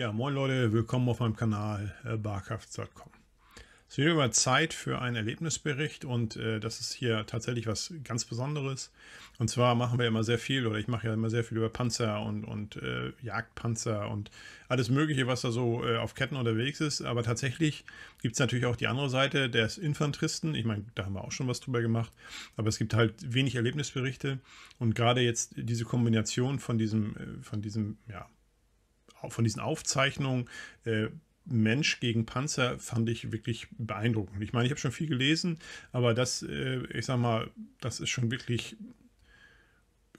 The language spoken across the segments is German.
Ja, moin Leute, willkommen auf meinem Kanal äh, barkrafts.com. Es ist wieder Zeit für einen Erlebnisbericht und äh, das ist hier tatsächlich was ganz Besonderes. Und zwar machen wir immer sehr viel, oder ich mache ja immer sehr viel über Panzer und, und äh, Jagdpanzer und alles Mögliche, was da so äh, auf Ketten unterwegs ist. Aber tatsächlich gibt es natürlich auch die andere Seite des Infanteristen. Ich meine, da haben wir auch schon was drüber gemacht, aber es gibt halt wenig Erlebnisberichte. Und gerade jetzt diese Kombination von diesem, äh, von diesem ja, von diesen Aufzeichnungen äh, Mensch gegen Panzer fand ich wirklich beeindruckend. Ich meine, ich habe schon viel gelesen, aber das, äh, ich sag mal, das ist schon wirklich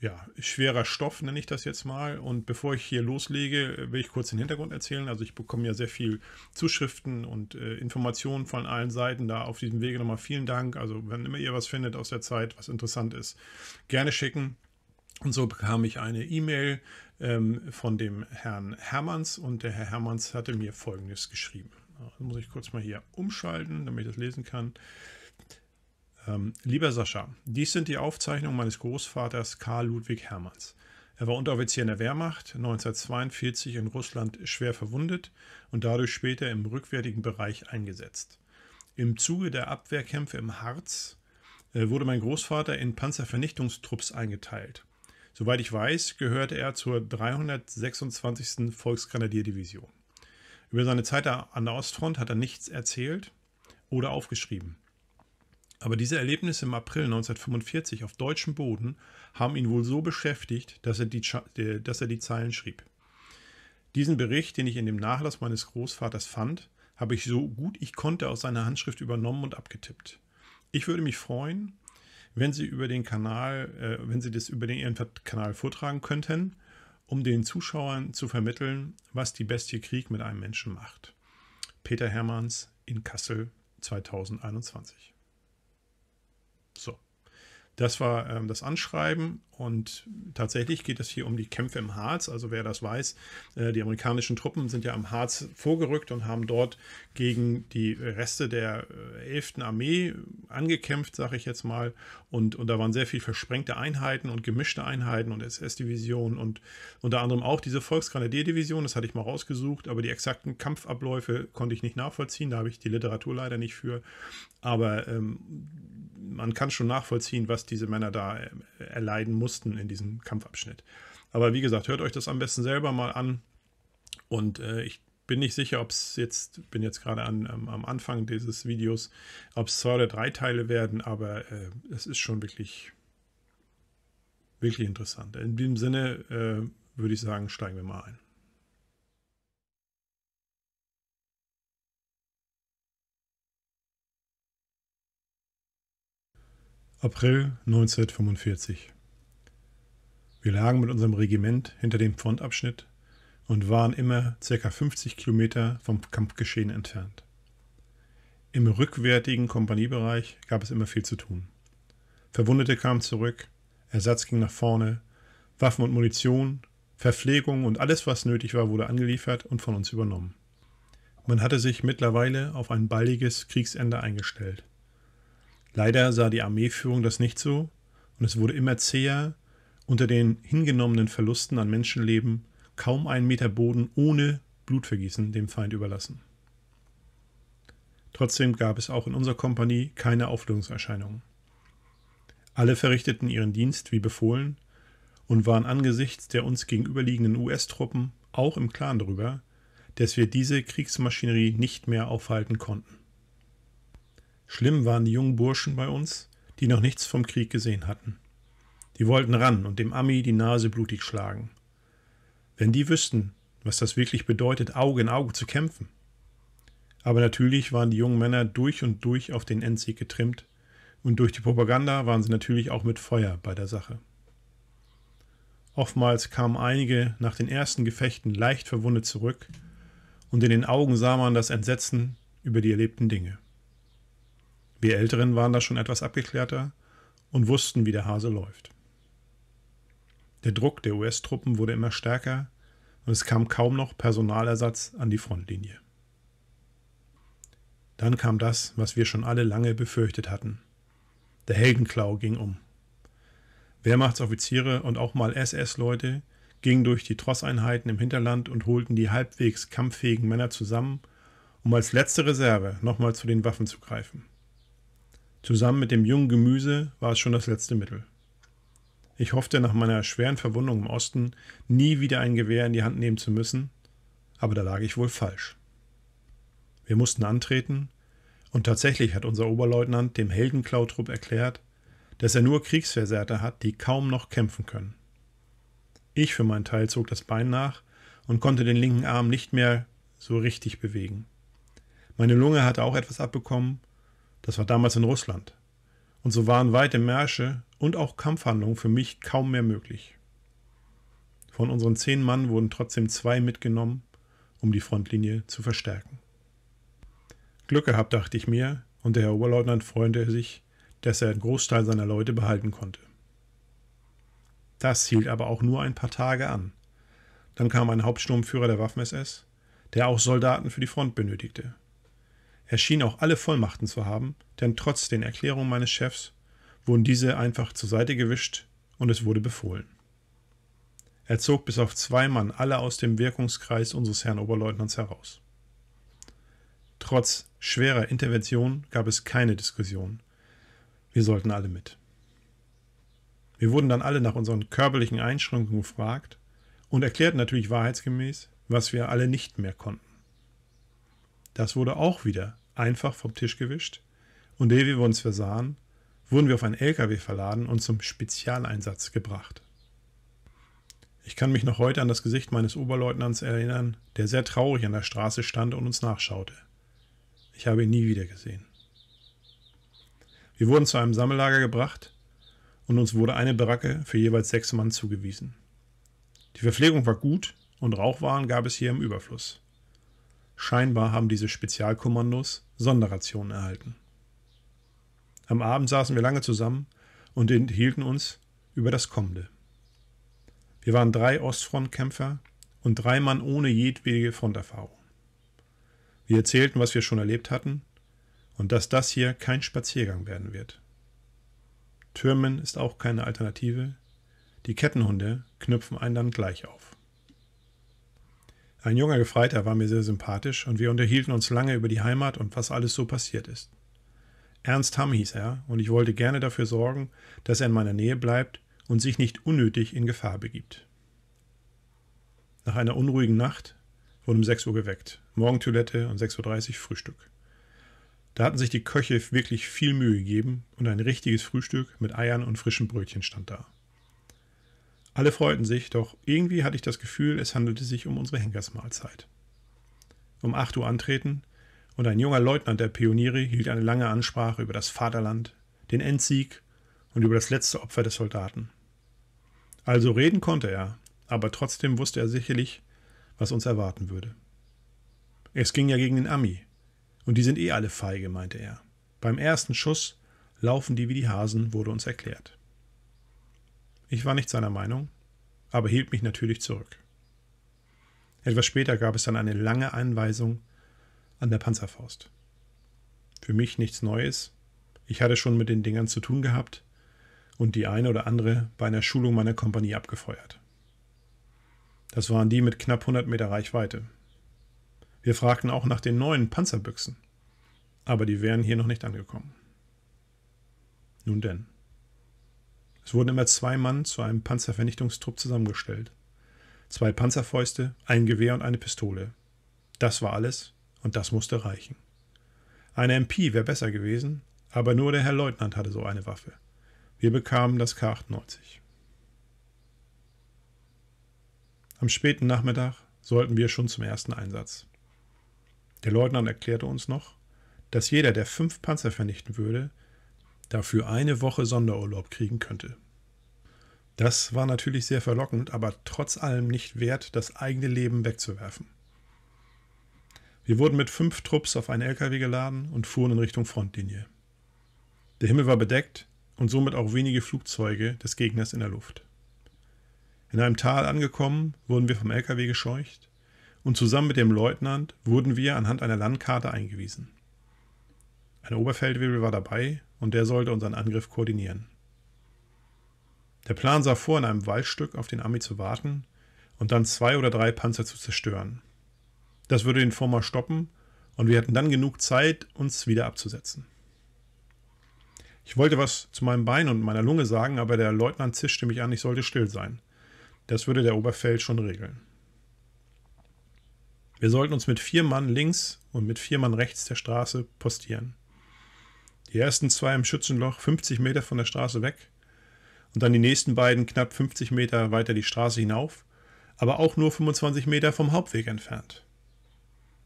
ja, schwerer Stoff, nenne ich das jetzt mal. Und bevor ich hier loslege, will ich kurz den Hintergrund erzählen. Also ich bekomme ja sehr viel Zuschriften und äh, Informationen von allen Seiten. Da auf diesem Wege nochmal vielen Dank. Also wenn immer ihr was findet aus der Zeit, was interessant ist, gerne schicken. Und so bekam ich eine E-Mail ähm, von dem Herrn Hermanns und der Herr Hermanns hatte mir Folgendes geschrieben. Das muss ich kurz mal hier umschalten, damit ich das lesen kann. Ähm, lieber Sascha, dies sind die Aufzeichnungen meines Großvaters Karl Ludwig Hermanns. Er war Unteroffizier in der Wehrmacht, 1942 in Russland schwer verwundet und dadurch später im rückwärtigen Bereich eingesetzt. Im Zuge der Abwehrkämpfe im Harz äh, wurde mein Großvater in Panzervernichtungstrupps eingeteilt. Soweit ich weiß, gehörte er zur 326. Volksgrenadierdivision. Über seine Zeit an der Ostfront hat er nichts erzählt oder aufgeschrieben. Aber diese Erlebnisse im April 1945 auf deutschem Boden haben ihn wohl so beschäftigt, dass er die, äh, dass er die Zeilen schrieb. Diesen Bericht, den ich in dem Nachlass meines Großvaters fand, habe ich so gut ich konnte aus seiner Handschrift übernommen und abgetippt. Ich würde mich freuen, wenn Sie über den Kanal, äh, wenn Sie das über den Ihren Kanal vortragen könnten, um den Zuschauern zu vermitteln, was die Bestie Krieg mit einem Menschen macht. Peter Hermanns in Kassel 2021. Das war ähm, das Anschreiben und tatsächlich geht es hier um die Kämpfe im Harz. Also wer das weiß, äh, die amerikanischen Truppen sind ja am Harz vorgerückt und haben dort gegen die Reste der äh, 11. Armee angekämpft, sage ich jetzt mal. Und, und da waren sehr viel versprengte Einheiten und gemischte Einheiten und SS-Divisionen und unter anderem auch diese Volksgrenadier-Division, das hatte ich mal rausgesucht, aber die exakten Kampfabläufe konnte ich nicht nachvollziehen, da habe ich die Literatur leider nicht für. Aber ähm, man kann schon nachvollziehen, was diese Männer da äh, erleiden mussten in diesem Kampfabschnitt. Aber wie gesagt, hört euch das am besten selber mal an. Und äh, ich bin nicht sicher, ob es jetzt, bin jetzt gerade an, am, am, Anfang dieses Videos, ob es zwei oder drei Teile werden, aber äh, es ist schon wirklich, wirklich interessant. In dem Sinne äh, würde ich sagen, steigen wir mal ein. April 1945. Wir lagen mit unserem Regiment hinter dem Frontabschnitt und waren immer ca. 50 Kilometer vom Kampfgeschehen entfernt. Im rückwärtigen Kompaniebereich gab es immer viel zu tun. Verwundete kamen zurück, Ersatz ging nach vorne, Waffen und Munition, Verpflegung und alles, was nötig war, wurde angeliefert und von uns übernommen. Man hatte sich mittlerweile auf ein baldiges Kriegsende eingestellt. Leider sah die Armeeführung das nicht so und es wurde immer zäher, unter den hingenommenen Verlusten an Menschenleben kaum einen Meter Boden ohne Blutvergießen dem Feind überlassen. Trotzdem gab es auch in unserer Kompanie keine Auflösungserscheinungen. Alle verrichteten ihren Dienst wie befohlen und waren angesichts der uns gegenüberliegenden US-Truppen auch im Klaren darüber, dass wir diese Kriegsmaschinerie nicht mehr aufhalten konnten. Schlimm waren die jungen Burschen bei uns, die noch nichts vom Krieg gesehen hatten. Die wollten ran und dem Ami die Nase blutig schlagen. Wenn die wüssten, was das wirklich bedeutet, Auge in Auge zu kämpfen. Aber natürlich waren die jungen Männer durch und durch auf den Endsieg getrimmt, und durch die Propaganda waren sie natürlich auch mit Feuer bei der Sache. Oftmals kamen einige nach den ersten Gefechten leicht verwundet zurück, und in den Augen sah man das Entsetzen über die erlebten Dinge. Wir Älteren waren da schon etwas abgeklärter und wussten, wie der Hase läuft. Der Druck der US-Truppen wurde immer stärker und es kam kaum noch Personalersatz an die Frontlinie. Dann kam das, was wir schon alle lange befürchtet hatten. Der Heldenklau ging um. Wehrmachtsoffiziere und auch mal SS-Leute gingen durch die Trosseinheiten im Hinterland und holten die halbwegs kampffähigen Männer zusammen, um als letzte Reserve nochmal zu den Waffen zu greifen. Zusammen mit dem jungen Gemüse war es schon das letzte Mittel. Ich hoffte nach meiner schweren Verwundung im Osten, nie wieder ein Gewehr in die Hand nehmen zu müssen, aber da lag ich wohl falsch. Wir mussten antreten, und tatsächlich hat unser Oberleutnant dem Heldenklautrupp erklärt, dass er nur Kriegsversehrte hat, die kaum noch kämpfen können. Ich für meinen Teil zog das Bein nach und konnte den linken Arm nicht mehr so richtig bewegen. Meine Lunge hatte auch etwas abbekommen das war damals in Russland. Und so waren weite Märsche und auch Kampfhandlungen für mich kaum mehr möglich. Von unseren zehn Mann wurden trotzdem zwei mitgenommen, um die Frontlinie zu verstärken. Glück gehabt, dachte ich mir, und der Herr Oberleutnant freute sich, dass er einen Großteil seiner Leute behalten konnte. Das hielt aber auch nur ein paar Tage an. Dann kam ein Hauptsturmführer der Waffen-SS, der auch Soldaten für die Front benötigte. Er schien auch alle Vollmachten zu haben, denn trotz den Erklärungen meines Chefs wurden diese einfach zur Seite gewischt und es wurde befohlen. Er zog bis auf zwei Mann alle aus dem Wirkungskreis unseres Herrn Oberleutnants heraus. Trotz schwerer Intervention gab es keine Diskussion. Wir sollten alle mit. Wir wurden dann alle nach unseren körperlichen Einschränkungen gefragt und erklärten natürlich wahrheitsgemäß, was wir alle nicht mehr konnten. Das wurde auch wieder einfach vom Tisch gewischt und ehe wir uns versahen, wurden wir auf einen LKW verladen und zum Spezialeinsatz gebracht. Ich kann mich noch heute an das Gesicht meines Oberleutnants erinnern, der sehr traurig an der Straße stand und uns nachschaute. Ich habe ihn nie wieder gesehen. Wir wurden zu einem Sammellager gebracht und uns wurde eine Baracke für jeweils sechs Mann zugewiesen. Die Verpflegung war gut und Rauchwaren gab es hier im Überfluss. Scheinbar haben diese Spezialkommandos Sonderrationen erhalten. Am Abend saßen wir lange zusammen und enthielten uns über das Kommende. Wir waren drei Ostfrontkämpfer und drei Mann ohne jedwede Fronterfahrung. Wir erzählten, was wir schon erlebt hatten und dass das hier kein Spaziergang werden wird. Türmen ist auch keine Alternative. Die Kettenhunde knüpfen einen dann gleich auf. Ein junger Gefreiter war mir sehr sympathisch und wir unterhielten uns lange über die Heimat und was alles so passiert ist. Ernst Hamm hieß er und ich wollte gerne dafür sorgen, dass er in meiner Nähe bleibt und sich nicht unnötig in Gefahr begibt. Nach einer unruhigen Nacht wurde um 6 Uhr geweckt. Morgentoilette und 6.30 Uhr Frühstück. Da hatten sich die Köche wirklich viel Mühe gegeben und ein richtiges Frühstück mit Eiern und frischen Brötchen stand da. Alle freuten sich, doch irgendwie hatte ich das Gefühl, es handelte sich um unsere Henkersmahlzeit. Um 8 Uhr antreten und ein junger Leutnant der Pioniere hielt eine lange Ansprache über das Vaterland, den Endsieg und über das letzte Opfer des Soldaten. Also reden konnte er, aber trotzdem wusste er sicherlich, was uns erwarten würde. Es ging ja gegen den Ami, und die sind eh alle feige, meinte er. Beim ersten Schuss laufen die wie die Hasen, wurde uns erklärt. Ich war nicht seiner Meinung, aber hielt mich natürlich zurück. Etwas später gab es dann eine lange Einweisung an der Panzerfaust. Für mich nichts Neues. Ich hatte schon mit den Dingern zu tun gehabt und die eine oder andere bei einer Schulung meiner Kompanie abgefeuert. Das waren die mit knapp 100 Meter Reichweite. Wir fragten auch nach den neuen Panzerbüchsen, aber die wären hier noch nicht angekommen. Nun denn. Es wurden immer zwei Mann zu einem Panzervernichtungstrupp zusammengestellt. Zwei Panzerfäuste, ein Gewehr und eine Pistole. Das war alles, und das musste reichen. Eine MP wäre besser gewesen, aber nur der Herr Leutnant hatte so eine Waffe. Wir bekamen das K98. Am späten Nachmittag sollten wir schon zum ersten Einsatz. Der Leutnant erklärte uns noch, dass jeder, der fünf Panzer vernichten würde, dafür eine Woche Sonderurlaub kriegen könnte. Das war natürlich sehr verlockend, aber trotz allem nicht wert, das eigene Leben wegzuwerfen. Wir wurden mit fünf Trupps auf einen LKW geladen und fuhren in Richtung Frontlinie. Der Himmel war bedeckt und somit auch wenige Flugzeuge des Gegners in der Luft. In einem Tal angekommen, wurden wir vom LKW gescheucht und zusammen mit dem Leutnant wurden wir anhand einer Landkarte eingewiesen. Ein Oberfeldwebel war dabei und der sollte unseren Angriff koordinieren. Der Plan sah vor, in einem Waldstück auf den Army zu warten und dann zwei oder drei Panzer zu zerstören. Das würde den Former stoppen und wir hätten dann genug Zeit, uns wieder abzusetzen. Ich wollte was zu meinem Bein und meiner Lunge sagen, aber der Leutnant zischte mich an, ich sollte still sein. Das würde der Oberfeld schon regeln. Wir sollten uns mit vier Mann links und mit vier Mann rechts der Straße postieren. Die ersten zwei im Schützenloch 50 Meter von der Straße weg und dann die nächsten beiden knapp 50 Meter weiter die Straße hinauf, aber auch nur 25 Meter vom Hauptweg entfernt.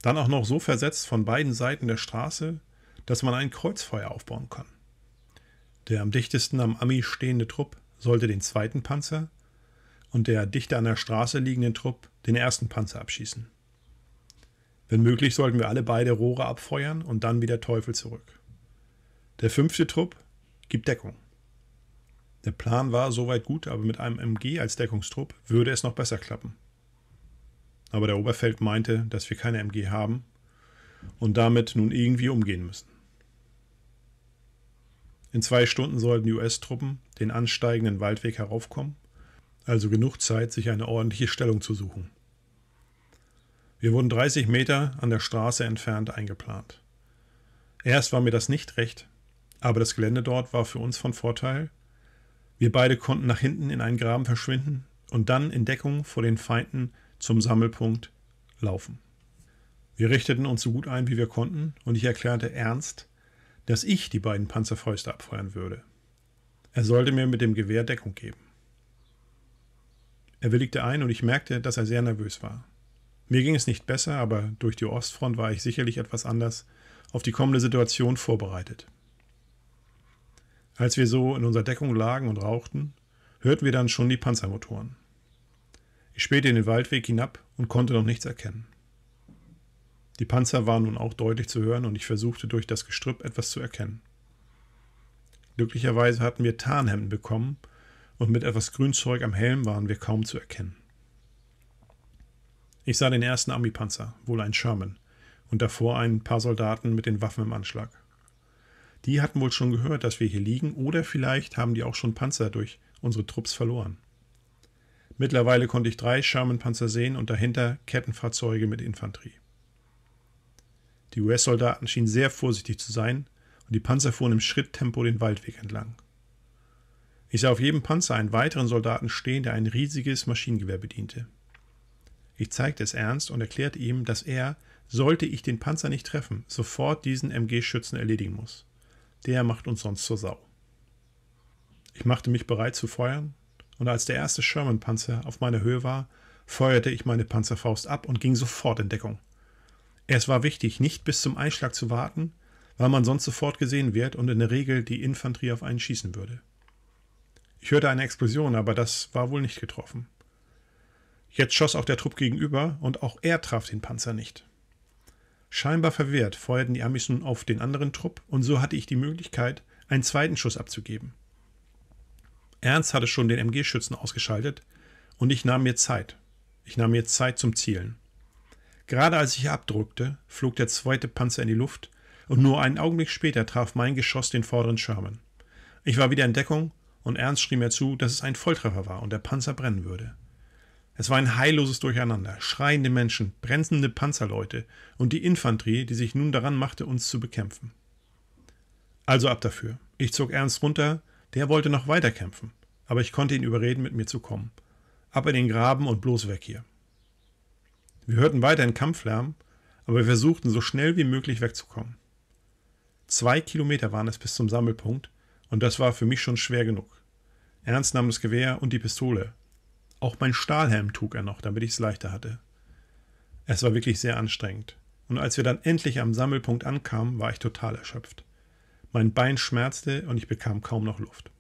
Dann auch noch so versetzt von beiden Seiten der Straße, dass man ein Kreuzfeuer aufbauen kann. Der am dichtesten am Ami stehende Trupp sollte den zweiten Panzer und der dichter an der Straße liegenden Trupp den ersten Panzer abschießen. Wenn möglich sollten wir alle beide Rohre abfeuern und dann wieder Teufel zurück. Der fünfte Trupp gibt Deckung. Der Plan war soweit gut, aber mit einem MG als Deckungstrupp würde es noch besser klappen. Aber der Oberfeld meinte, dass wir keine MG haben und damit nun irgendwie umgehen müssen. In zwei Stunden sollten die US-Truppen den ansteigenden Waldweg heraufkommen, also genug Zeit, sich eine ordentliche Stellung zu suchen. Wir wurden 30 Meter an der Straße entfernt eingeplant. Erst war mir das nicht recht, aber das Gelände dort war für uns von Vorteil. Wir beide konnten nach hinten in einen Graben verschwinden und dann in Deckung vor den Feinden zum Sammelpunkt laufen. Wir richteten uns so gut ein, wie wir konnten, und ich erklärte ernst, dass ich die beiden Panzerfäuste abfeuern würde. Er sollte mir mit dem Gewehr Deckung geben. Er willigte ein und ich merkte, dass er sehr nervös war. Mir ging es nicht besser, aber durch die Ostfront war ich sicherlich etwas anders auf die kommende Situation vorbereitet. Als wir so in unserer Deckung lagen und rauchten, hörten wir dann schon die Panzermotoren. Ich spähte in den Waldweg hinab und konnte noch nichts erkennen. Die Panzer waren nun auch deutlich zu hören und ich versuchte durch das Gestrüpp etwas zu erkennen. Glücklicherweise hatten wir Tarnhemden bekommen und mit etwas Grünzeug am Helm waren wir kaum zu erkennen. Ich sah den ersten Army-Panzer, wohl ein Sherman, und davor ein paar Soldaten mit den Waffen im Anschlag. Die hatten wohl schon gehört, dass wir hier liegen, oder vielleicht haben die auch schon Panzer durch unsere Trupps verloren. Mittlerweile konnte ich drei Sherman-Panzer sehen und dahinter Kettenfahrzeuge mit Infanterie. Die US-Soldaten schienen sehr vorsichtig zu sein und die Panzer fuhren im Schritttempo den Waldweg entlang. Ich sah auf jedem Panzer einen weiteren Soldaten stehen, der ein riesiges Maschinengewehr bediente. Ich zeigte es ernst und erklärte ihm, dass er, sollte ich den Panzer nicht treffen, sofort diesen MG-Schützen erledigen muss der macht uns sonst zur Sau. Ich machte mich bereit zu feuern, und als der erste Sherman-Panzer auf meiner Höhe war, feuerte ich meine Panzerfaust ab und ging sofort in Deckung. Es war wichtig, nicht bis zum Einschlag zu warten, weil man sonst sofort gesehen wird und in der Regel die Infanterie auf einen schießen würde. Ich hörte eine Explosion, aber das war wohl nicht getroffen. Jetzt schoss auch der Trupp gegenüber und auch er traf den Panzer nicht. Scheinbar verwehrt feuerten die Amis nun auf den anderen Trupp und so hatte ich die Möglichkeit, einen zweiten Schuss abzugeben. Ernst hatte schon den MG-Schützen ausgeschaltet und ich nahm mir Zeit. Ich nahm mir Zeit zum Zielen. Gerade als ich abdrückte, flog der zweite Panzer in die Luft und nur einen Augenblick später traf mein Geschoss den vorderen Sherman. Ich war wieder in Deckung und Ernst schrie mir zu, dass es ein Volltreffer war und der Panzer brennen würde. Es war ein heilloses Durcheinander, schreiende Menschen, brenzende Panzerleute und die Infanterie, die sich nun daran machte, uns zu bekämpfen. Also ab dafür. Ich zog Ernst runter, der wollte noch weiter kämpfen, aber ich konnte ihn überreden, mit mir zu kommen. Ab in den Graben und bloß weg hier. Wir hörten weiterhin Kampflärm, aber wir versuchten so schnell wie möglich wegzukommen. Zwei Kilometer waren es bis zum Sammelpunkt, und das war für mich schon schwer genug. Ernst nahm das Gewehr und die Pistole, auch mein Stahlhelm trug er noch, damit ich es leichter hatte. Es war wirklich sehr anstrengend. Und als wir dann endlich am Sammelpunkt ankamen, war ich total erschöpft. Mein Bein schmerzte und ich bekam kaum noch Luft.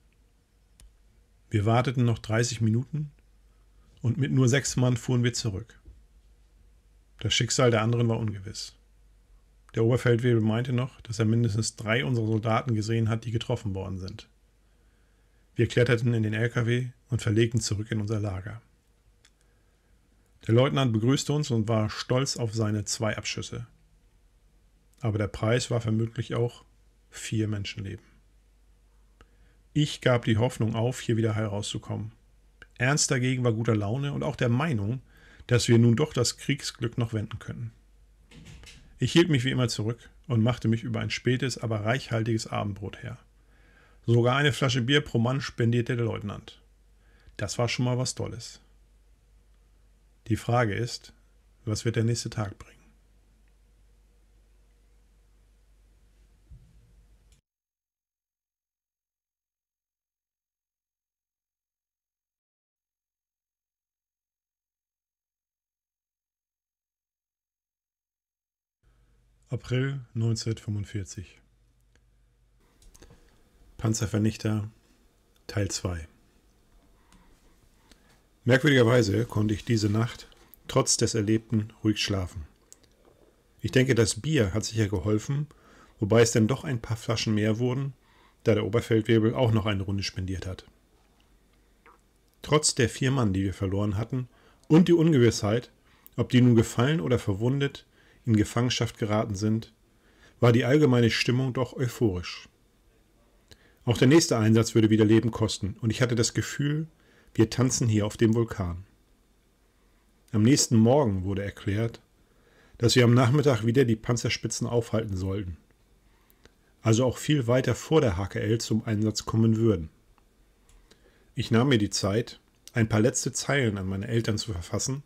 Wir warteten noch 30 Minuten und mit nur sechs Mann fuhren wir zurück. Das Schicksal der anderen war ungewiss. Der Oberfeldwebel meinte noch, dass er mindestens drei unserer Soldaten gesehen hat, die getroffen worden sind. Wir kletterten in den LKW und verlegten zurück in unser Lager. Der Leutnant begrüßte uns und war stolz auf seine zwei Abschüsse. Aber der Preis war vermutlich auch vier Menschenleben. Ich gab die Hoffnung auf, hier wieder herauszukommen. Ernst dagegen war guter Laune und auch der Meinung, dass wir nun doch das Kriegsglück noch wenden könnten. Ich hielt mich wie immer zurück und machte mich über ein spätes, aber reichhaltiges Abendbrot her. Sogar eine Flasche Bier pro Mann spendierte der Leutnant. Das war schon mal was Tolles. Die Frage ist, was wird der nächste Tag bringen? April 1945 Panzervernichter Teil 2. Merkwürdigerweise konnte ich diese Nacht trotz des Erlebten ruhig schlafen. Ich denke, das Bier hat sicher geholfen, wobei es denn doch ein paar Flaschen mehr wurden, da der Oberfeldwebel auch noch eine Runde spendiert hat. Trotz der vier Mann, die wir verloren hatten, und die Ungewissheit, ob die nun gefallen oder verwundet in Gefangenschaft geraten sind, war die allgemeine Stimmung doch euphorisch. Auch der nächste Einsatz würde wieder Leben kosten, und ich hatte das Gefühl, wir tanzen hier auf dem Vulkan. Am nächsten Morgen wurde erklärt, dass wir am Nachmittag wieder die Panzerspitzen aufhalten sollten, also auch viel weiter vor der HKL zum Einsatz kommen würden. Ich nahm mir die Zeit, ein paar letzte Zeilen an meine Eltern zu verfassen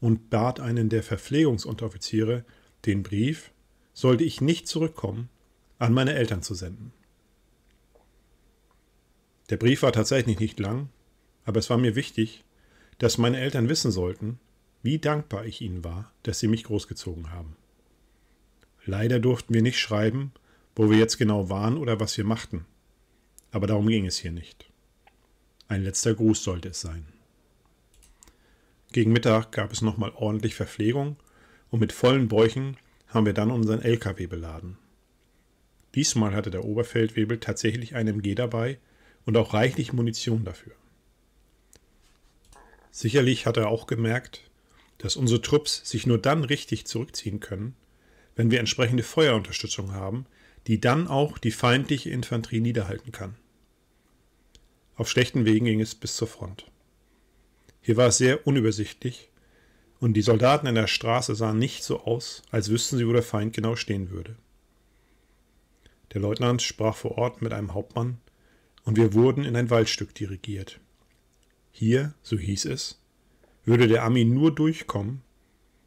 und bat einen der Verpflegungsunteroffiziere, den Brief, sollte ich nicht zurückkommen, an meine Eltern zu senden. Der Brief war tatsächlich nicht lang, aber es war mir wichtig, dass meine Eltern wissen sollten, wie dankbar ich ihnen war, dass sie mich großgezogen haben. Leider durften wir nicht schreiben, wo wir jetzt genau waren oder was wir machten. Aber darum ging es hier nicht. Ein letzter Gruß sollte es sein. Gegen Mittag gab es nochmal ordentlich Verpflegung und mit vollen Bäuchen haben wir dann unseren LKW beladen. Diesmal hatte der Oberfeldwebel tatsächlich eine MG dabei und auch reichlich Munition dafür. Sicherlich hat er auch gemerkt, dass unsere Trupps sich nur dann richtig zurückziehen können, wenn wir entsprechende Feuerunterstützung haben, die dann auch die feindliche Infanterie niederhalten kann. Auf schlechten Wegen ging es bis zur Front. Hier war es sehr unübersichtlich und die Soldaten in der Straße sahen nicht so aus, als wüssten sie, wo der Feind genau stehen würde. Der Leutnant sprach vor Ort mit einem Hauptmann und wir wurden in ein Waldstück dirigiert. Hier, so hieß es, würde der Ami nur durchkommen,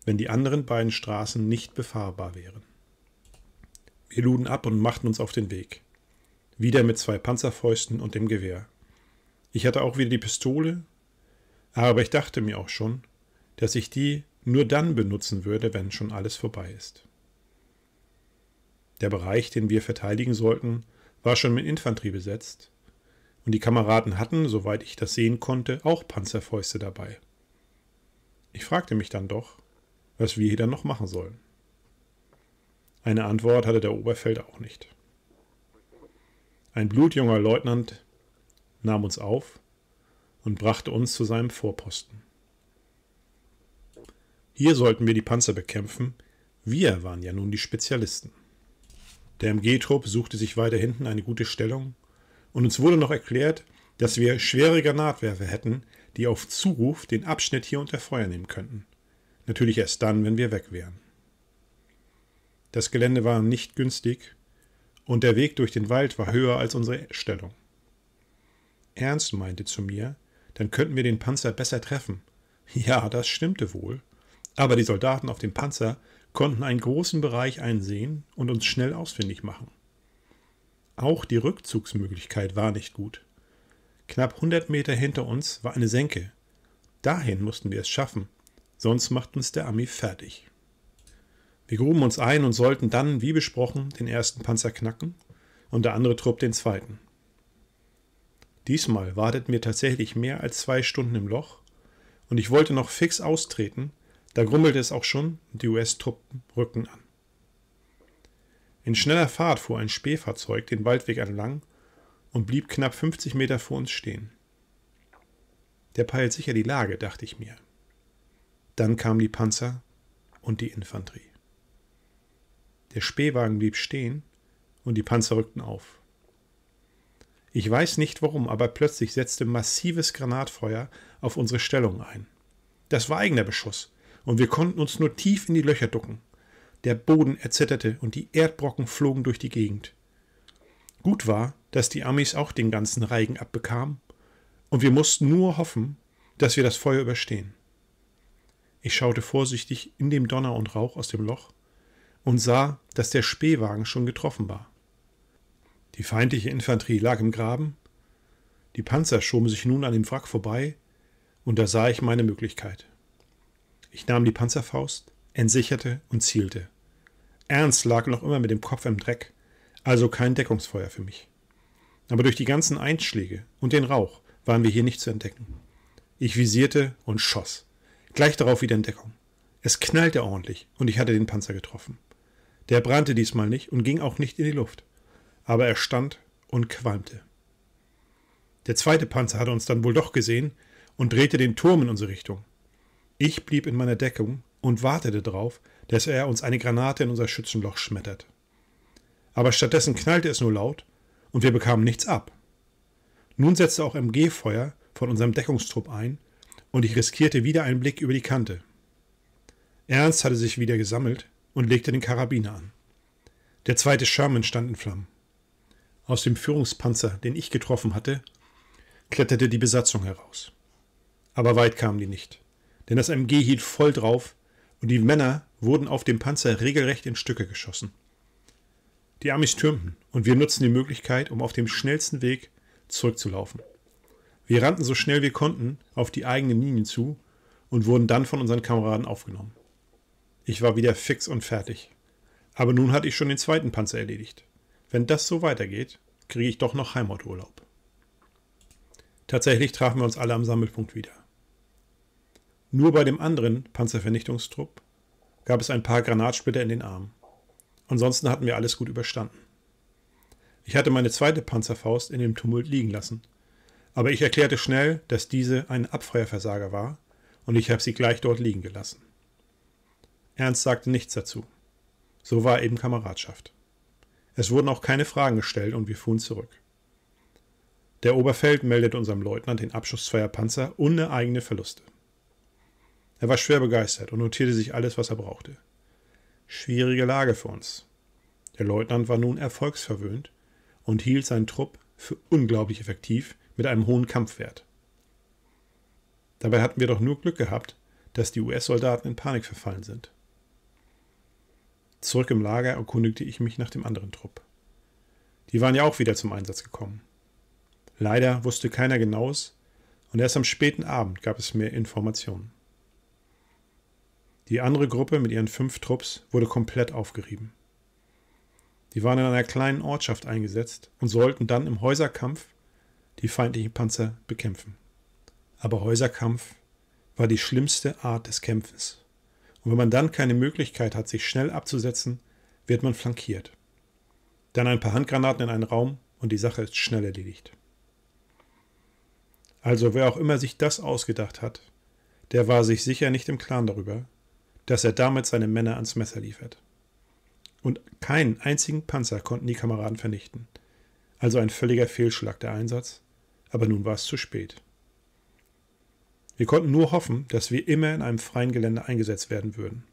wenn die anderen beiden Straßen nicht befahrbar wären. Wir luden ab und machten uns auf den Weg. Wieder mit zwei Panzerfäusten und dem Gewehr. Ich hatte auch wieder die Pistole, aber ich dachte mir auch schon, dass ich die nur dann benutzen würde, wenn schon alles vorbei ist. Der Bereich, den wir verteidigen sollten, war schon mit Infanterie besetzt, und die Kameraden hatten, soweit ich das sehen konnte, auch Panzerfäuste dabei. Ich fragte mich dann doch, was wir hier dann noch machen sollen. Eine Antwort hatte der Oberfeld auch nicht. Ein blutjunger Leutnant nahm uns auf und brachte uns zu seinem Vorposten. Hier sollten wir die Panzer bekämpfen, wir waren ja nun die Spezialisten. Der MG-Trupp suchte sich weiter hinten eine gute Stellung und uns wurde noch erklärt, dass wir schwere Granatwerfer hätten, die auf Zuruf den Abschnitt hier unter Feuer nehmen könnten. Natürlich erst dann, wenn wir weg wären. Das Gelände war nicht günstig und der Weg durch den Wald war höher als unsere Stellung. Ernst meinte zu mir, dann könnten wir den Panzer besser treffen. Ja, das stimmte wohl. Aber die Soldaten auf dem Panzer konnten einen großen Bereich einsehen und uns schnell ausfindig machen. Auch die Rückzugsmöglichkeit war nicht gut. Knapp 100 Meter hinter uns war eine Senke. Dahin mussten wir es schaffen, sonst macht uns der Ami fertig. Wir gruben uns ein und sollten dann, wie besprochen, den ersten Panzer knacken und der andere Trupp den zweiten. Diesmal warteten wir tatsächlich mehr als zwei Stunden im Loch und ich wollte noch fix austreten, da grummelte es auch schon und die US-Truppen rückten an. In schneller Fahrt fuhr ein Spähfahrzeug den Waldweg entlang und blieb knapp 50 Meter vor uns stehen. Der peilt sicher die Lage, dachte ich mir. Dann kamen die Panzer und die Infanterie. Der Spähwagen blieb stehen und die Panzer rückten auf. Ich weiß nicht warum, aber plötzlich setzte massives Granatfeuer auf unsere Stellung ein. Das war eigener Beschuss, und wir konnten uns nur tief in die Löcher ducken. Der Boden erzitterte und die Erdbrocken flogen durch die Gegend. Gut war, dass die Amis auch den ganzen Reigen abbekamen, und wir mussten nur hoffen, dass wir das Feuer überstehen. Ich schaute vorsichtig in dem Donner und Rauch aus dem Loch und sah, dass der Spähwagen schon getroffen war. Die feindliche Infanterie lag im Graben, die Panzer schoben sich nun an dem Wrack vorbei, und da sah ich meine Möglichkeit. Ich nahm die Panzerfaust, entsicherte und zielte. Ernst lag noch immer mit dem Kopf im Dreck, also kein Deckungsfeuer für mich. Aber durch die ganzen Einschläge und den Rauch waren wir hier nicht zu entdecken. Ich visierte und schoss. Gleich darauf wieder Entdeckung. Es knallte ordentlich und ich hatte den Panzer getroffen. Der brannte diesmal nicht und ging auch nicht in die Luft. Aber er stand und qualmte. Der zweite Panzer hatte uns dann wohl doch gesehen und drehte den Turm in unsere Richtung. Ich blieb in meiner Deckung und wartete darauf, dass er uns eine Granate in unser Schützenloch schmettert. Aber stattdessen knallte es nur laut und wir bekamen nichts ab. Nun setzte auch MG-Feuer von unserem Deckungstrupp ein und ich riskierte wieder einen Blick über die Kante. Ernst hatte sich wieder gesammelt und legte den Karabiner an. Der zweite Sherman stand in Flammen. Aus dem Führungspanzer, den ich getroffen hatte, kletterte die Besatzung heraus. Aber weit kamen die nicht, denn das MG hielt voll drauf und die Männer wurden auf dem Panzer regelrecht in Stücke geschossen. Die Amis türmten und wir nutzten die Möglichkeit, um auf dem schnellsten Weg zurückzulaufen. Wir rannten so schnell wir konnten auf die eigenen Linien zu und wurden dann von unseren Kameraden aufgenommen. Ich war wieder fix und fertig. Aber nun hatte ich schon den zweiten Panzer erledigt. Wenn das so weitergeht, kriege ich doch noch Heimaturlaub. Tatsächlich trafen wir uns alle am Sammelpunkt wieder. Nur bei dem anderen Panzervernichtungstrupp gab es ein paar Granatsplitter in den Armen. Ansonsten hatten wir alles gut überstanden. Ich hatte meine zweite Panzerfaust in dem Tumult liegen lassen, aber ich erklärte schnell, dass diese ein Abfeuerversager war und ich habe sie gleich dort liegen gelassen. Ernst sagte nichts dazu. So war eben Kameradschaft. Es wurden auch keine Fragen gestellt und wir fuhren zurück. Der Oberfeld meldete unserem Leutnant den Abschuss zweier Panzer ohne eigene Verluste. Er war schwer begeistert und notierte sich alles, was er brauchte. Schwierige Lage für uns. Der Leutnant war nun erfolgsverwöhnt und hielt seinen Trupp für unglaublich effektiv mit einem hohen Kampfwert. Dabei hatten wir doch nur Glück gehabt, dass die US-Soldaten in Panik verfallen sind. Zurück im Lager erkundigte ich mich nach dem anderen Trupp. Die waren ja auch wieder zum Einsatz gekommen. Leider wusste keiner genaues und erst am späten Abend gab es mehr Informationen. Die andere Gruppe mit ihren fünf Trupps wurde komplett aufgerieben. Sie waren in einer kleinen Ortschaft eingesetzt und sollten dann im Häuserkampf die feindlichen Panzer bekämpfen. Aber Häuserkampf war die schlimmste Art des Kämpfens. Und wenn man dann keine Möglichkeit hat, sich schnell abzusetzen, wird man flankiert. Dann ein paar Handgranaten in einen Raum und die Sache ist schnell erledigt. Also wer auch immer sich das ausgedacht hat, der war sich sicher nicht im Klaren darüber, dass er damit seine Männer ans Messer liefert. Und keinen einzigen Panzer konnten die Kameraden vernichten. Also ein völliger Fehlschlag der Einsatz, aber nun war es zu spät. Wir konnten nur hoffen, dass wir immer in einem freien Gelände eingesetzt werden würden.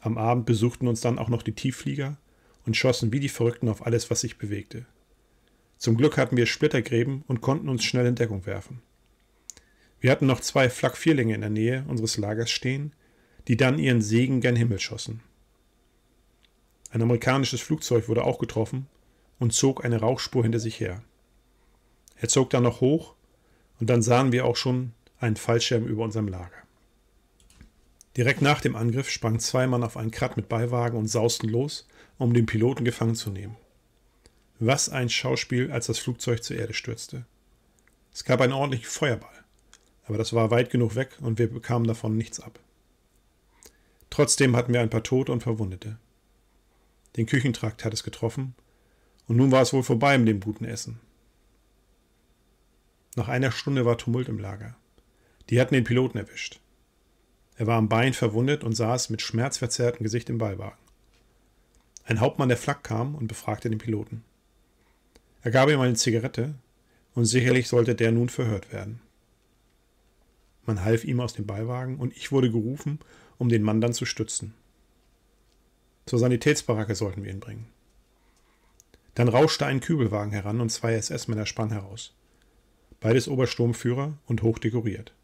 Am Abend besuchten uns dann auch noch die Tiefflieger und schossen wie die Verrückten auf alles, was sich bewegte. Zum Glück hatten wir Splittergräben und konnten uns schnell in Deckung werfen. Wir hatten noch zwei Flak-Vierlinge in der Nähe unseres Lagers stehen, die dann ihren Segen gern Himmel schossen. Ein amerikanisches Flugzeug wurde auch getroffen und zog eine Rauchspur hinter sich her. Er zog dann noch hoch und dann sahen wir auch schon einen Fallschirm über unserem Lager. Direkt nach dem Angriff sprangen zwei Mann auf einen Krat mit Beiwagen und sausten los, um den Piloten gefangen zu nehmen. Was ein Schauspiel, als das Flugzeug zur Erde stürzte. Es gab einen ordentlichen Feuerball aber das war weit genug weg und wir bekamen davon nichts ab. Trotzdem hatten wir ein paar Tote und Verwundete. Den Küchentrakt hat es getroffen, und nun war es wohl vorbei mit dem guten Essen. Nach einer Stunde war Tumult im Lager. Die hatten den Piloten erwischt. Er war am Bein verwundet und saß mit schmerzverzerrtem Gesicht im Beiwagen. Ein Hauptmann der Flak kam und befragte den Piloten. Er gab ihm eine Zigarette, und sicherlich sollte der nun verhört werden. Man half ihm aus dem Beiwagen und ich wurde gerufen, um den Mann dann zu stützen. Zur Sanitätsbaracke sollten wir ihn bringen. Dann rauschte ein Kübelwagen heran und zwei SS-Männer sprangen heraus. Beides Obersturmführer und hochdekoriert.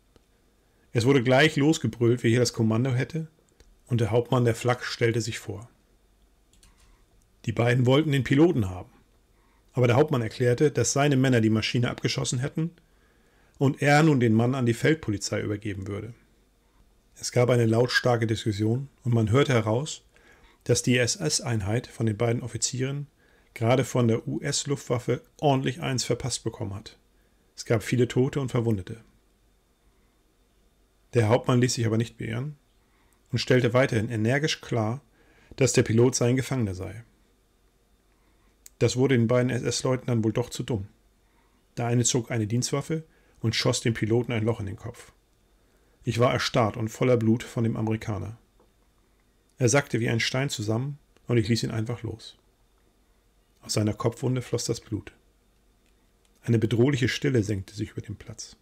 Es wurde gleich losgebrüllt, wer hier das Kommando hätte, und der Hauptmann der Flak stellte sich vor. Die beiden wollten den Piloten haben. Aber der Hauptmann erklärte, dass seine Männer die Maschine abgeschossen hätten und er nun den Mann an die Feldpolizei übergeben würde. Es gab eine lautstarke Diskussion und man hörte heraus, dass die SS-Einheit von den beiden Offizieren gerade von der US-Luftwaffe ordentlich eins verpasst bekommen hat. Es gab viele Tote und Verwundete. Der Hauptmann ließ sich aber nicht beirren und stellte weiterhin energisch klar, dass der Pilot sein Gefangener sei. Das wurde den beiden SS-Leuten dann wohl doch zu dumm. Der eine zog eine Dienstwaffe, und schoss dem Piloten ein Loch in den Kopf. Ich war erstarrt und voller Blut von dem Amerikaner. Er sackte wie ein Stein zusammen und ich ließ ihn einfach los. Aus seiner Kopfwunde floss das Blut. Eine bedrohliche Stille senkte sich über den Platz.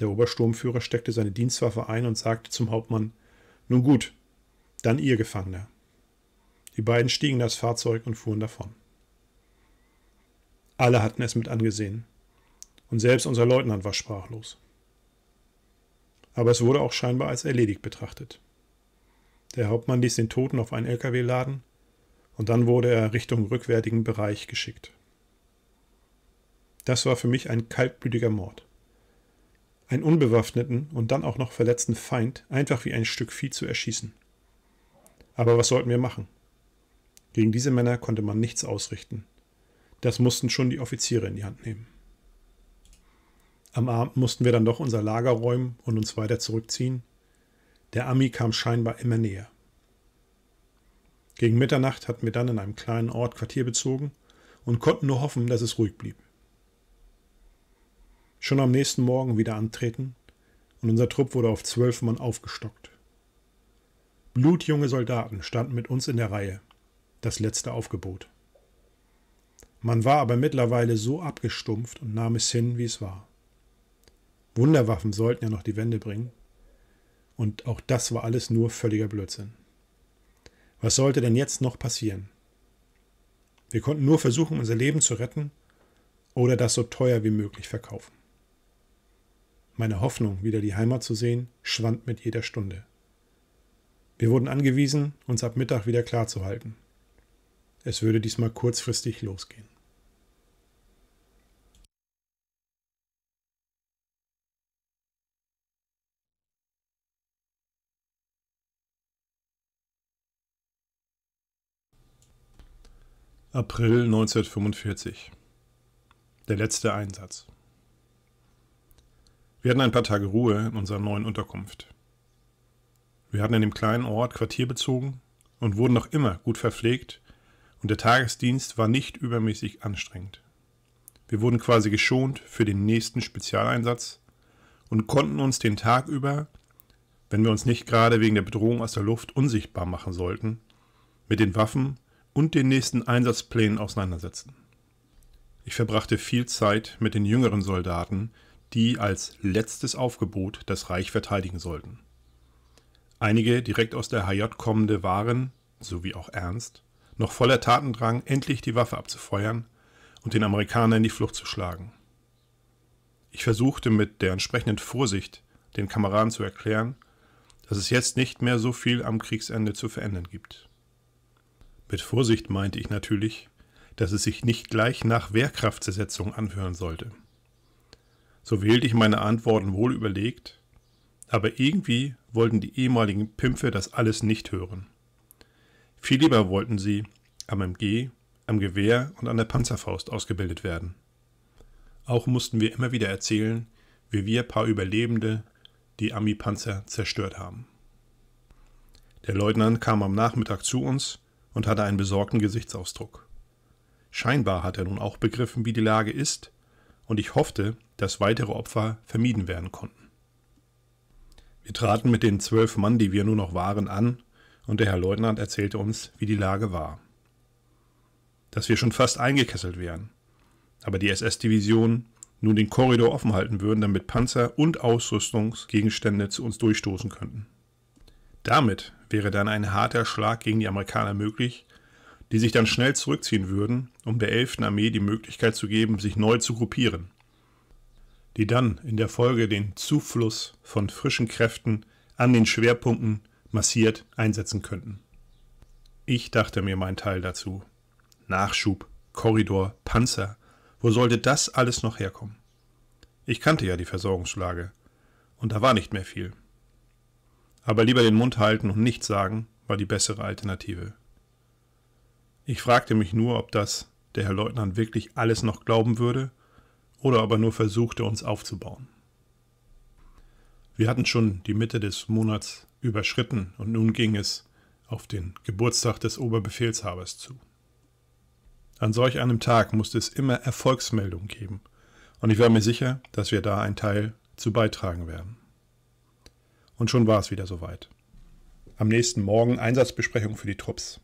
Der Obersturmführer steckte seine Dienstwaffe ein und sagte zum Hauptmann: Nun gut, dann ihr Gefangener. Die beiden stiegen das Fahrzeug und fuhren davon. Alle hatten es mit angesehen und selbst unser Leutnant war sprachlos. Aber es wurde auch scheinbar als erledigt betrachtet. Der Hauptmann ließ den Toten auf einen LKW laden und dann wurde er Richtung rückwärtigen Bereich geschickt. Das war für mich ein kaltblütiger Mord. Einen unbewaffneten und dann auch noch verletzten Feind einfach wie ein Stück Vieh zu erschießen. Aber was sollten wir machen? Gegen diese Männer konnte man nichts ausrichten. Das mussten schon die Offiziere in die Hand nehmen. Am Abend mussten wir dann doch unser Lager räumen und uns weiter zurückziehen. Der Ami kam scheinbar immer näher. Gegen Mitternacht hatten wir dann in einem kleinen Ort Quartier bezogen und konnten nur hoffen, dass es ruhig blieb. Schon am nächsten Morgen wieder antreten und unser Trupp wurde auf zwölf Mann aufgestockt. Blutjunge Soldaten standen mit uns in der Reihe, das letzte Aufgebot. Man war aber mittlerweile so abgestumpft und nahm es hin, wie es war. Wunderwaffen sollten ja noch die Wende bringen. Und auch das war alles nur völliger Blödsinn. Was sollte denn jetzt noch passieren? Wir konnten nur versuchen, unser Leben zu retten oder das so teuer wie möglich verkaufen. Meine Hoffnung, wieder die Heimat zu sehen, schwand mit jeder Stunde. Wir wurden angewiesen, uns ab Mittag wieder klarzuhalten. Es würde diesmal kurzfristig losgehen. April 1945. Der letzte Einsatz. Wir hatten ein paar Tage Ruhe in unserer neuen Unterkunft. Wir hatten in dem kleinen Ort Quartier bezogen und wurden noch immer gut verpflegt und der Tagesdienst war nicht übermäßig anstrengend. Wir wurden quasi geschont für den nächsten Spezialeinsatz und konnten uns den Tag über, wenn wir uns nicht gerade wegen der Bedrohung aus der Luft unsichtbar machen sollten, mit den Waffen und den nächsten Einsatzplänen auseinandersetzen. Ich verbrachte viel Zeit mit den jüngeren Soldaten, die als letztes Aufgebot das Reich verteidigen sollten. Einige direkt aus der HJ kommende waren, sowie auch Ernst, noch voller Tatendrang, endlich die Waffe abzufeuern und den Amerikanern die Flucht zu schlagen. Ich versuchte mit der entsprechenden Vorsicht den Kameraden zu erklären, dass es jetzt nicht mehr so viel am Kriegsende zu verändern gibt. Mit Vorsicht meinte ich natürlich, dass es sich nicht gleich nach Wehrkraftzersetzung anhören sollte. So wählte ich meine Antworten wohl überlegt, aber irgendwie wollten die ehemaligen Pimpfe das alles nicht hören. Viel lieber wollten sie am MG, am Gewehr und an der Panzerfaust ausgebildet werden. Auch mussten wir immer wieder erzählen, wie wir paar Überlebende die Ami-Panzer zerstört haben. Der Leutnant kam am Nachmittag zu uns und hatte einen besorgten Gesichtsausdruck. Scheinbar hat er nun auch begriffen, wie die Lage ist, und ich hoffte, dass weitere Opfer vermieden werden konnten. Wir traten mit den zwölf Mann, die wir nur noch waren, an, und der Herr Leutnant erzählte uns, wie die Lage war. Dass wir schon fast eingekesselt wären, aber die SS-Division nun den Korridor offen halten würden, damit Panzer und Ausrüstungsgegenstände zu uns durchstoßen könnten. Damit wäre dann ein harter Schlag gegen die Amerikaner möglich, die sich dann schnell zurückziehen würden, um der 11. Armee die Möglichkeit zu geben, sich neu zu gruppieren, die dann in der Folge den Zufluss von frischen Kräften an den Schwerpunkten massiert einsetzen könnten. Ich dachte mir meinen Teil dazu. Nachschub, Korridor, Panzer, wo sollte das alles noch herkommen? Ich kannte ja die Versorgungslage, und da war nicht mehr viel. Aber lieber den Mund halten und nichts sagen war die bessere Alternative. Ich fragte mich nur, ob das der Herr Leutnant wirklich alles noch glauben würde oder ob er nur versuchte, uns aufzubauen. Wir hatten schon die Mitte des Monats überschritten und nun ging es auf den Geburtstag des Oberbefehlshabers zu. An solch einem Tag musste es immer Erfolgsmeldungen geben und ich war mir sicher, dass wir da einen Teil zu beitragen werden. Und schon war es wieder soweit. Am nächsten Morgen Einsatzbesprechung für die Trupps.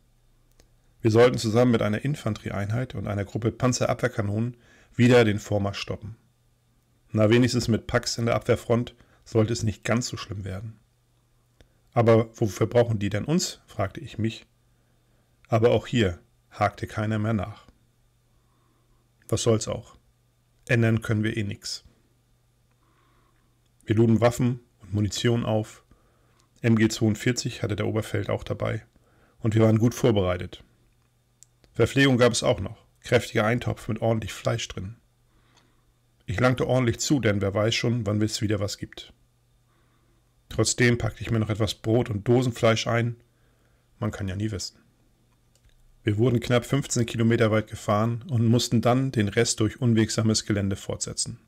Wir sollten zusammen mit einer Infanterieeinheit und einer Gruppe Panzerabwehrkanonen wieder den Vormarsch stoppen. Na, wenigstens mit Pax in der Abwehrfront sollte es nicht ganz so schlimm werden. Aber wofür brauchen die denn uns? fragte ich mich. Aber auch hier hakte keiner mehr nach. Was soll's auch? Ändern können wir eh nichts. Wir luden Waffen Munition auf. MG42 hatte der Oberfeld auch dabei. Und wir waren gut vorbereitet. Verpflegung gab es auch noch. Kräftiger Eintopf mit ordentlich Fleisch drin. Ich langte ordentlich zu, denn wer weiß schon, wann es wieder was gibt. Trotzdem packte ich mir noch etwas Brot und Dosenfleisch ein. Man kann ja nie wissen. Wir wurden knapp 15 Kilometer weit gefahren und mussten dann den Rest durch unwegsames Gelände fortsetzen.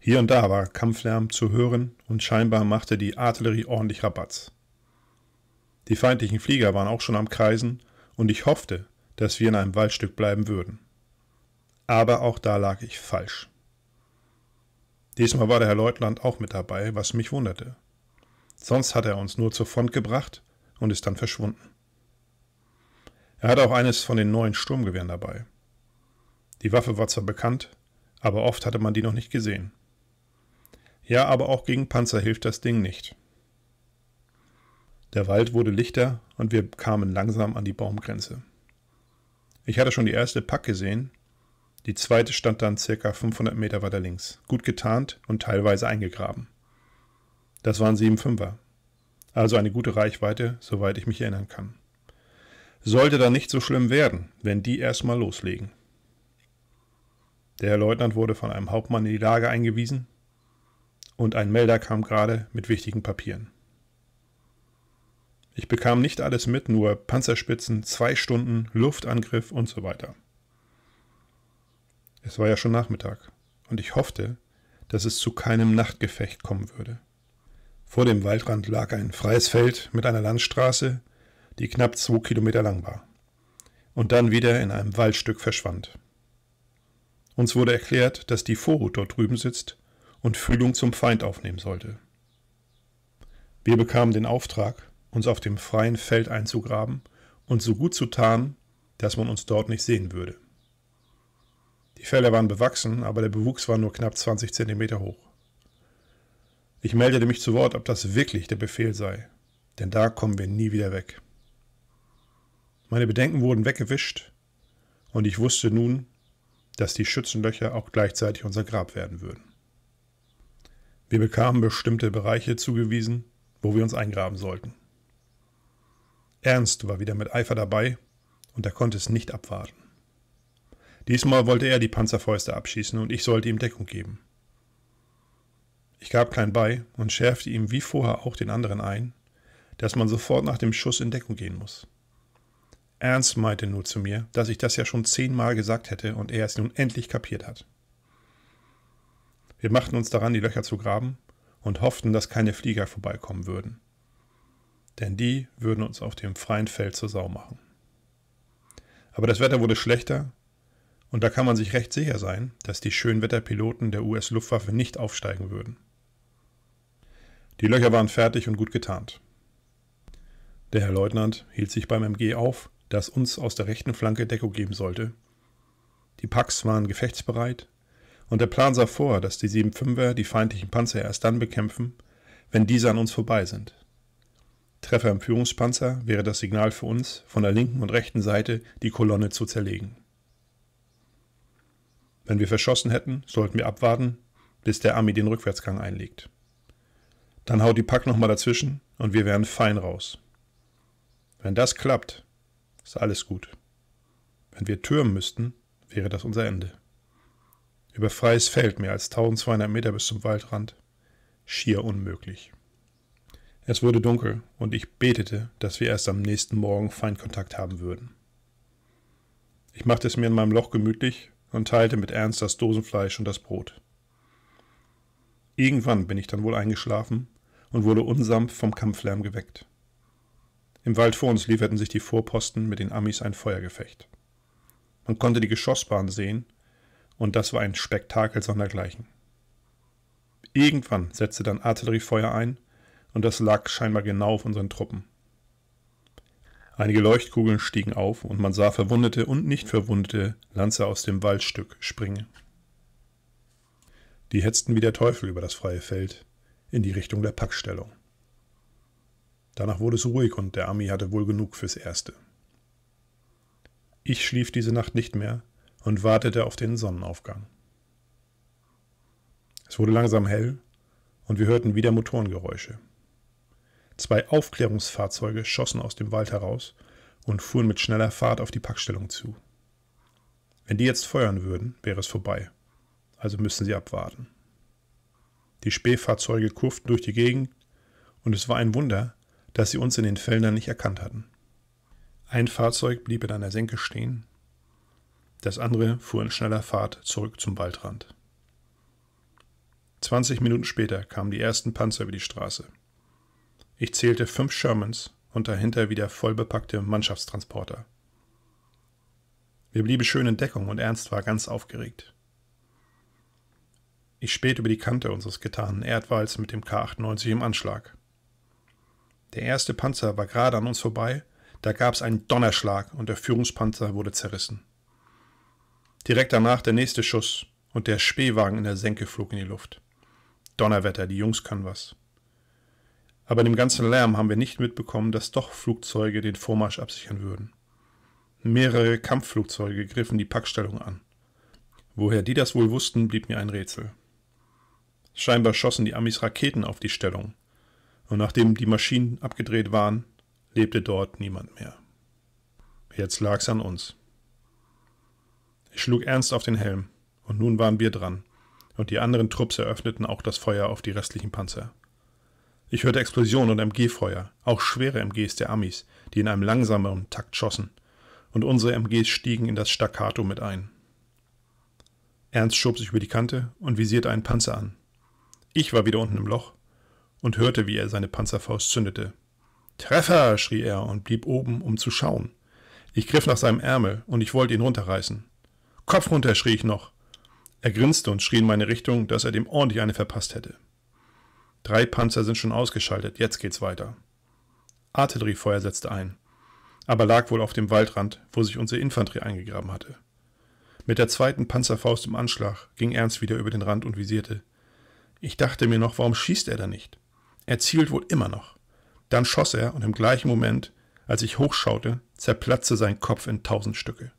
Hier und da war Kampflärm zu hören und scheinbar machte die Artillerie ordentlich Rabatz. Die feindlichen Flieger waren auch schon am Kreisen und ich hoffte, dass wir in einem Waldstück bleiben würden. Aber auch da lag ich falsch. Diesmal war der Herr Leutland auch mit dabei, was mich wunderte. Sonst hat er uns nur zur Front gebracht und ist dann verschwunden. Er hatte auch eines von den neuen Sturmgewehren dabei. Die Waffe war zwar bekannt, aber oft hatte man die noch nicht gesehen. Ja, aber auch gegen Panzer hilft das Ding nicht. Der Wald wurde lichter und wir kamen langsam an die Baumgrenze. Ich hatte schon die erste Pack gesehen. Die zweite stand dann circa 500 Meter weiter links, gut getarnt und teilweise eingegraben. Das waren sieben er Also eine gute Reichweite, soweit ich mich erinnern kann. Sollte dann nicht so schlimm werden, wenn die erstmal loslegen. Der Herr Leutnant wurde von einem Hauptmann in die Lage eingewiesen und ein Melder kam gerade mit wichtigen Papieren. Ich bekam nicht alles mit, nur Panzerspitzen, zwei Stunden, Luftangriff und so weiter. Es war ja schon Nachmittag und ich hoffte, dass es zu keinem Nachtgefecht kommen würde. Vor dem Waldrand lag ein freies Feld mit einer Landstraße, die knapp zwei Kilometer lang war und dann wieder in einem Waldstück verschwand. Uns wurde erklärt, dass die Vorhut dort drüben sitzt und Fühlung zum Feind aufnehmen sollte. Wir bekamen den Auftrag, uns auf dem freien Feld einzugraben und so gut zu tarnen, dass man uns dort nicht sehen würde. Die Felder waren bewachsen, aber der Bewuchs war nur knapp 20 Zentimeter hoch. Ich meldete mich zu Wort, ob das wirklich der Befehl sei, denn da kommen wir nie wieder weg. Meine Bedenken wurden weggewischt und ich wusste nun, dass die Schützenlöcher auch gleichzeitig unser Grab werden würden. Wir bekamen bestimmte Bereiche zugewiesen, wo wir uns eingraben sollten. Ernst war wieder mit Eifer dabei und er konnte es nicht abwarten. Diesmal wollte er die Panzerfäuste abschießen und ich sollte ihm Deckung geben. Ich gab kein bei und schärfte ihm wie vorher auch den anderen ein, dass man sofort nach dem Schuss in Deckung gehen muss. Ernst meinte nur zu mir, dass ich das ja schon zehnmal gesagt hätte und er es nun endlich kapiert hat. Wir machten uns daran, die Löcher zu graben und hofften, dass keine Flieger vorbeikommen würden. Denn die würden uns auf dem freien Feld zur Sau machen. Aber das Wetter wurde schlechter und da kann man sich recht sicher sein, dass die Schönwetterpiloten der US-Luftwaffe nicht aufsteigen würden. Die Löcher waren fertig und gut getarnt. Der Herr Leutnant hielt sich beim MG auf, das uns aus der rechten Flanke Deckung geben sollte. Die Packs waren gefechtsbereit und der Plan sah vor, dass die 7-5er die feindlichen Panzer erst dann bekämpfen, wenn diese an uns vorbei sind. Treffer im Führungspanzer wäre das Signal für uns, von der linken und rechten Seite die Kolonne zu zerlegen. Wenn wir verschossen hätten, sollten wir abwarten, bis der Army den Rückwärtsgang einlegt. Dann haut die Pack nochmal dazwischen und wir wären fein raus. Wenn das klappt, ist alles gut. Wenn wir türmen müssten, wäre das unser Ende. Über freies Feld mehr als 1200 Meter bis zum Waldrand. Schier unmöglich. Es wurde dunkel und ich betete, dass wir erst am nächsten Morgen Feindkontakt haben würden. Ich machte es mir in meinem Loch gemütlich und teilte mit Ernst das Dosenfleisch und das Brot. Irgendwann bin ich dann wohl eingeschlafen und wurde unsanft vom Kampflärm geweckt. Im Wald vor uns lieferten sich die Vorposten mit den Amis ein Feuergefecht. Man konnte die Geschossbahn sehen und das war ein Spektakel sondergleichen. Irgendwann setzte dann Artilleriefeuer ein und das lag scheinbar genau auf unseren Truppen. Einige Leuchtkugeln stiegen auf und man sah verwundete und nicht verwundete Lanzer aus dem Waldstück springen. Die hetzten wie der Teufel über das freie Feld in die Richtung der Packstellung. Danach wurde es ruhig und der Ami hatte wohl genug fürs Erste. Ich schlief diese Nacht nicht mehr, und wartete auf den Sonnenaufgang. Es wurde langsam hell und wir hörten wieder Motorengeräusche. Zwei Aufklärungsfahrzeuge schossen aus dem Wald heraus und fuhren mit schneller Fahrt auf die Packstellung zu. Wenn die jetzt feuern würden, wäre es vorbei. Also müssen sie abwarten. Die Spähfahrzeuge kurften durch die Gegend und es war ein Wunder, dass sie uns in den Feldern nicht erkannt hatten. Ein Fahrzeug blieb in einer Senke stehen das andere fuhr in schneller Fahrt zurück zum Waldrand. 20 Minuten später kamen die ersten Panzer über die Straße. Ich zählte fünf Shermans und dahinter wieder vollbepackte Mannschaftstransporter. Wir blieben schön in Deckung und Ernst war ganz aufgeregt. Ich spähte über die Kante unseres getanen Erdwalls mit dem K98 im Anschlag. Der erste Panzer war gerade an uns vorbei, da gab es einen Donnerschlag und der Führungspanzer wurde zerrissen. Direkt danach der nächste Schuss und der Spähwagen in der Senke flog in die Luft. Donnerwetter, die Jungs können was. Aber in dem ganzen Lärm haben wir nicht mitbekommen, dass doch Flugzeuge den Vormarsch absichern würden. Mehrere Kampfflugzeuge griffen die Packstellung an. Woher die das wohl wussten, blieb mir ein Rätsel. Scheinbar schossen die Amis Raketen auf die Stellung. Und nachdem die Maschinen abgedreht waren, lebte dort niemand mehr. Jetzt lag's an uns. Ich schlug ernst auf den Helm, und nun waren wir dran, und die anderen Trupps eröffneten auch das Feuer auf die restlichen Panzer. Ich hörte Explosionen und MG-Feuer, auch schwere MGs der Amis, die in einem langsameren Takt schossen, und unsere MGs stiegen in das Staccato mit ein. Ernst schob sich über die Kante und visierte einen Panzer an. Ich war wieder unten im Loch und hörte, wie er seine Panzerfaust zündete. Treffer! schrie er und blieb oben, um zu schauen. Ich griff nach seinem Ärmel und ich wollte ihn runterreißen, Kopf runter, schrie ich noch. Er grinste und schrie in meine Richtung, dass er dem ordentlich eine verpasst hätte. Drei Panzer sind schon ausgeschaltet, jetzt geht's weiter. Artilleriefeuer setzte ein, aber lag wohl auf dem Waldrand, wo sich unsere Infanterie eingegraben hatte. Mit der zweiten Panzerfaust im Anschlag ging Ernst wieder über den Rand und visierte. Ich dachte mir noch, warum schießt er da nicht? Er zielt wohl immer noch. Dann schoss er und im gleichen Moment, als ich hochschaute, zerplatzte sein Kopf in tausend Stücke.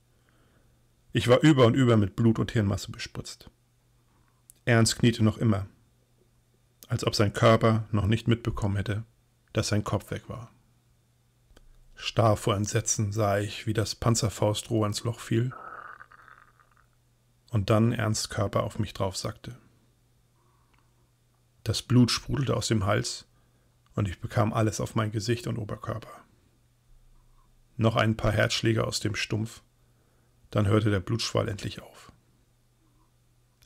Ich war über und über mit Blut und Hirnmasse bespritzt. Ernst kniete noch immer, als ob sein Körper noch nicht mitbekommen hätte, dass sein Kopf weg war. Starr vor Entsetzen sah ich, wie das Panzerfaustrohr ins Loch fiel und dann Ernst Körper auf mich draufsackte. Das Blut sprudelte aus dem Hals und ich bekam alles auf mein Gesicht und Oberkörper. Noch ein paar Herzschläge aus dem Stumpf dann hörte der Blutschwall endlich auf.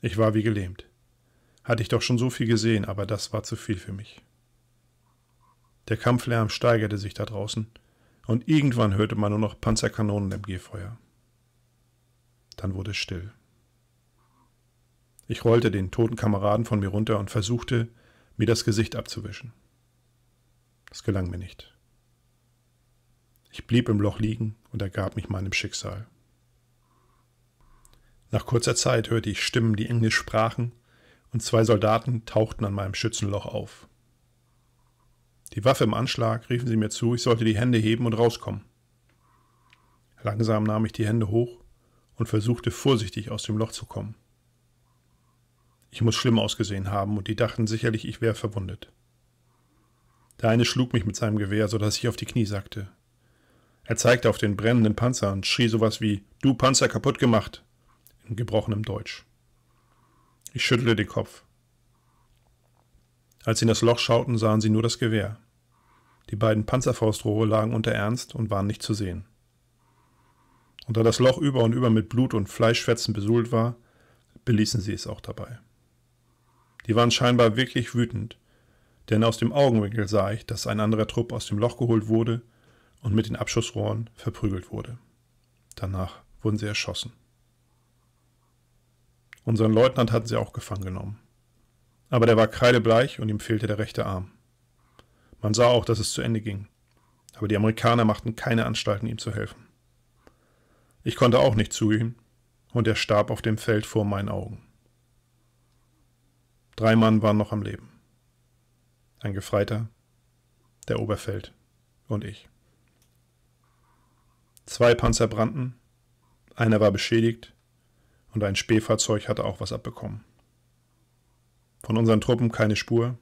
Ich war wie gelähmt. Hatte ich doch schon so viel gesehen, aber das war zu viel für mich. Der Kampflärm steigerte sich da draußen, und irgendwann hörte man nur noch Panzerkanonen im Gehfeuer. Dann wurde es still. Ich rollte den toten Kameraden von mir runter und versuchte, mir das Gesicht abzuwischen. Es gelang mir nicht. Ich blieb im Loch liegen und ergab mich meinem Schicksal. Nach kurzer Zeit hörte ich Stimmen, die Englisch sprachen, und zwei Soldaten tauchten an meinem Schützenloch auf. Die Waffe im Anschlag riefen sie mir zu, ich sollte die Hände heben und rauskommen. Langsam nahm ich die Hände hoch und versuchte vorsichtig aus dem Loch zu kommen. Ich muss schlimm ausgesehen haben, und die dachten sicherlich, ich wäre verwundet. Der eine schlug mich mit seinem Gewehr, so dass ich auf die Knie sackte. Er zeigte auf den brennenden Panzer und schrie sowas wie Du Panzer kaputt gemacht in gebrochenem Deutsch. Ich schüttelte den Kopf. Als sie in das Loch schauten, sahen sie nur das Gewehr. Die beiden Panzerfaustrohre lagen unter Ernst und waren nicht zu sehen. Und da das Loch über und über mit Blut und Fleischfetzen besuhlt war, beließen sie es auch dabei. Die waren scheinbar wirklich wütend, denn aus dem Augenwinkel sah ich, dass ein anderer Trupp aus dem Loch geholt wurde und mit den Abschussrohren verprügelt wurde. Danach wurden sie erschossen. Unseren Leutnant hatten sie auch gefangen genommen. Aber der war kreidebleich und ihm fehlte der rechte Arm. Man sah auch, dass es zu Ende ging. Aber die Amerikaner machten keine Anstalten, ihm zu helfen. Ich konnte auch nicht zu ihm, und er starb auf dem Feld vor meinen Augen. Drei Mann waren noch am Leben. Ein Gefreiter, der Oberfeld und ich. Zwei Panzer brannten, einer war beschädigt, und ein Spähfahrzeug hatte auch was abbekommen. Von unseren Truppen keine Spur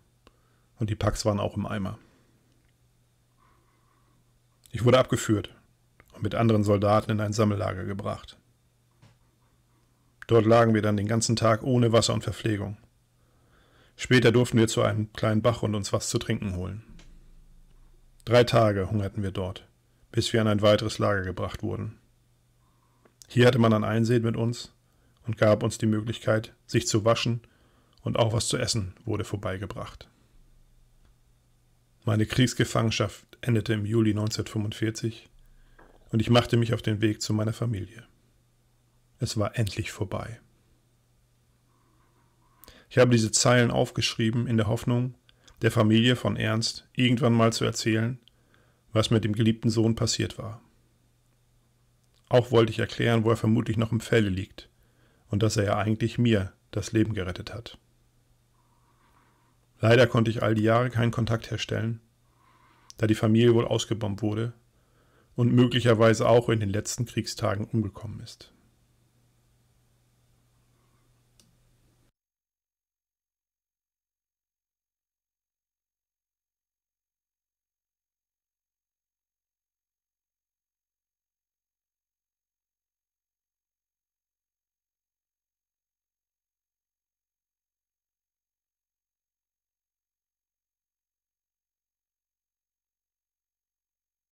und die Packs waren auch im Eimer. Ich wurde abgeführt und mit anderen Soldaten in ein Sammellager gebracht. Dort lagen wir dann den ganzen Tag ohne Wasser und Verpflegung. Später durften wir zu einem kleinen Bach und uns was zu trinken holen. Drei Tage hungerten wir dort, bis wir an ein weiteres Lager gebracht wurden. Hier hatte man ein Einsehen mit uns und gab uns die Möglichkeit, sich zu waschen, und auch was zu essen wurde vorbeigebracht. Meine Kriegsgefangenschaft endete im Juli 1945 und ich machte mich auf den Weg zu meiner Familie. Es war endlich vorbei. Ich habe diese Zeilen aufgeschrieben in der Hoffnung, der Familie von Ernst irgendwann mal zu erzählen, was mit dem geliebten Sohn passiert war. Auch wollte ich erklären, wo er vermutlich noch im Felle liegt und dass er ja eigentlich mir das Leben gerettet hat. Leider konnte ich all die Jahre keinen Kontakt herstellen, da die Familie wohl ausgebombt wurde und möglicherweise auch in den letzten Kriegstagen umgekommen ist.